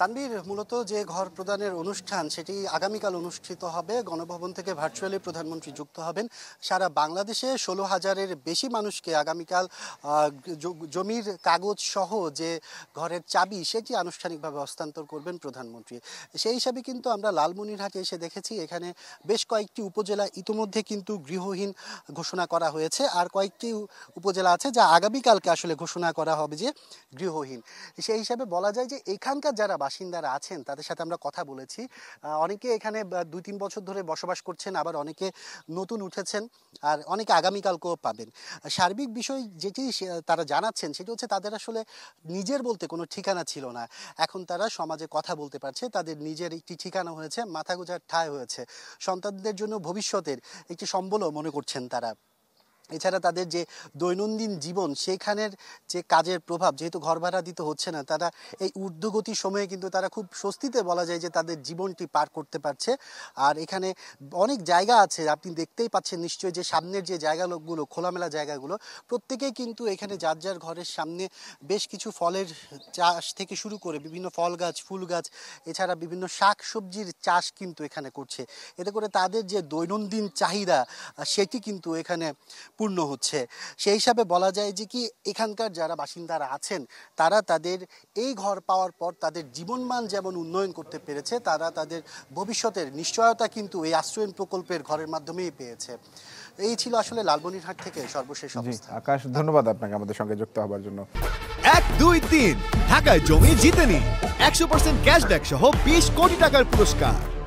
তানবির মূলত যে ঘর প্রদানের অনুষ্ঠান সেটি আগামীকাল অনুষ্ঠিত হবে গণভবন থেকে ভার্চুয়ালি প্রধানমন্ত্রী যুক্ত হবেন সারা বাংলাদেশে ষোলো হাজারের বেশি মানুষকে আগামীকাল জমির কাগজ সহ যে ঘরের চাবি সেটি আনুষ্ঠানিকভাবে হস্তান্তর করবেন প্রধানমন্ত্রী সেই হিসাবে কিন্তু আমরা লালমনিরহাটে এসে দেখেছি এখানে বেশ কয়েকটি উপজেলা ইতিমধ্যে কিন্তু গৃহহীন ঘোষণা করা হয়েছে আর কয়েকটি উপজেলা আছে যা আগামীকালকে আসলে ঘোষণা করা হবে যে গৃহহীন সেই হিসাবে বলা যায় যে এখানকার যারা বাসিন্দারা আছেন তাদের সাথে আমরা কথা বলেছি অনেকে এখানে দুই তিন বছর ধরে বসবাস করছেন আবার অনেকে নতুন উঠেছেন আর অনেকে আগামীকালকেও পাবেন সার্বিক বিষয় যেটি তারা জানাচ্ছেন সেটি হচ্ছে তাদের আসলে নিজের বলতে কোনো ঠিকানা ছিল না এখন তারা সমাজে কথা বলতে পারছে তাদের নিজের একটি ঠিকানা হয়েছে মাথা মাথাগোজার ঠাঁই হয়েছে সন্তানদের জন্য ভবিষ্যতের একটি সম্বলও মনে করছেন তারা এছাড়া তাদের যে দৈনন্দিন জীবন সেখানের যে কাজের প্রভাব যেহেতু ঘর ভাড়া দিতে হচ্ছে না তারা এই ঊর্ধ্বগতি সময়ে কিন্তু তারা খুব স্বস্তিতে বলা যায় যে তাদের জীবনটি পার করতে পারছে আর এখানে অনেক জায়গা আছে আপনি দেখতেই পাচ্ছেন নিশ্চয়ই যে সামনের যে জায়গাগুলো খোলামেলা জায়গাগুলো প্রত্যেকেই কিন্তু এখানে যার যার ঘরের সামনে বেশ কিছু ফলের চাষ থেকে শুরু করে বিভিন্ন ফল গাছ ফুল গাছ এছাড়া বিভিন্ন শাক সবজির চাষ কিন্তু এখানে করছে এতে করে তাদের যে দৈনন্দিন চাহিদা সেটি কিন্তু এখানে পূর্ণ হচ্ছে সেই হিসাবে বলা যায় যে কি এখানকার যারা বাসিন্দারা আছেন তারা তাদের এই ঘর পাওয়ার পর তাদের জীবনমান যেমন উন্নয়ন করতে পেরেছে তারা তাদের ভবিষ্যতের নিশ্চয়তা কিন্তু এই আশ্রয়ন প্রকল্পের ঘরের মাধ্যমেই পেয়েছে এই ছিল আসলে লালবনিরহাট থেকে সর্বশেষ আকাশ ধন্যবাদ আপনাকে আমাদের সঙ্গে যুক্ত হবার জন্য এক দুই তিন ঢাকায় জমি জিতে নি একশো পার্সেন্ট ক্যাশব্যাক সহ বিশ কোটি টাকার পুরস্কার